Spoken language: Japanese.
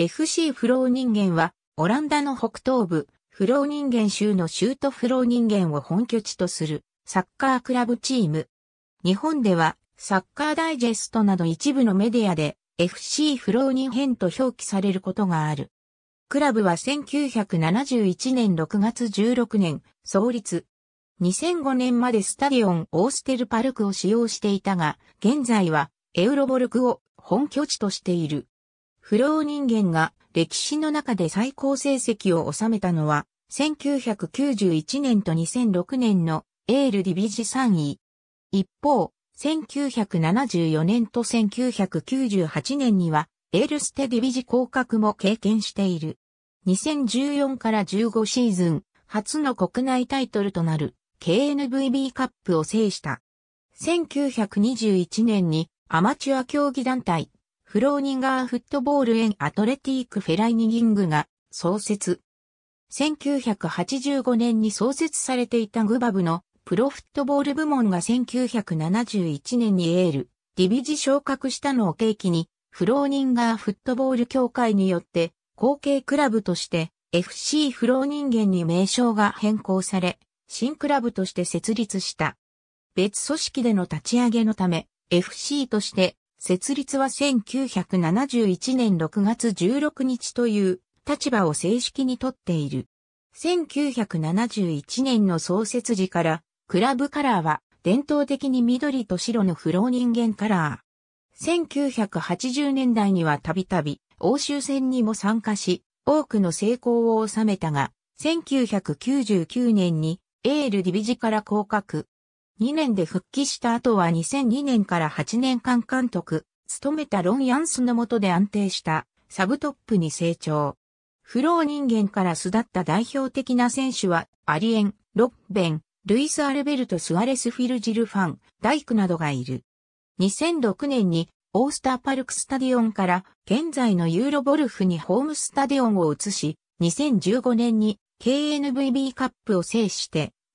FC フロー人間は、オランダの北東部、フロー人間州の州都フロー人間を本拠地とする、サッカークラブチーム。日本では、サッカーダイジェストなど一部のメディアで、FC フロー人編と表記されることがある。クラブは1971年6月16年、創立。2005年までスタディオンオーステルパルクを使用していたが、現在はエウロボルクを本拠地としている。不老人間が歴史の中で最高成績を収めたのは、1991年と2006年のエールディビジ3位。一方、1974年と1998年には、エールステディビジ降格も経験している。2014から15シーズン、初の国内タイトルとなる KNVB カップを制した。1921年にアマチュア競技団体フローニンガーフットボール園アトレティークフェライニギングが創設。1985年に創設されていたグバブのプロフットボール部門が1971年にエール、ディビジ昇格したのを契機に、フローニンガーフットボール協会によって後継クラブとして FC フロー人間に名称が変更され、新クラブとして設立した。別組織での立ち上げのため、FC として設立は1971年6月16日という立場を正式にとっている。1971年の創設時から、クラブカラーは伝統的に緑と白の不老人間カラー。1980年代にはたびたび欧州戦にも参加し、多くの成功を収めたが、1999年にエールディビジから降格。2年で復帰した後は2002年から8年間監督、務めたロン・ヤンスの下で安定したサブトップに成長。フロー人間から巣立った代表的な選手は、アリエン、ロッベン、ルイス・アルベルト・スアレス・フィル・ジルファン、ダイクなどがいる。2006年にオースターパルクスタディオンから現在のユーロボルフにホームスタディオンを移し、2015年に KNVB カップを制して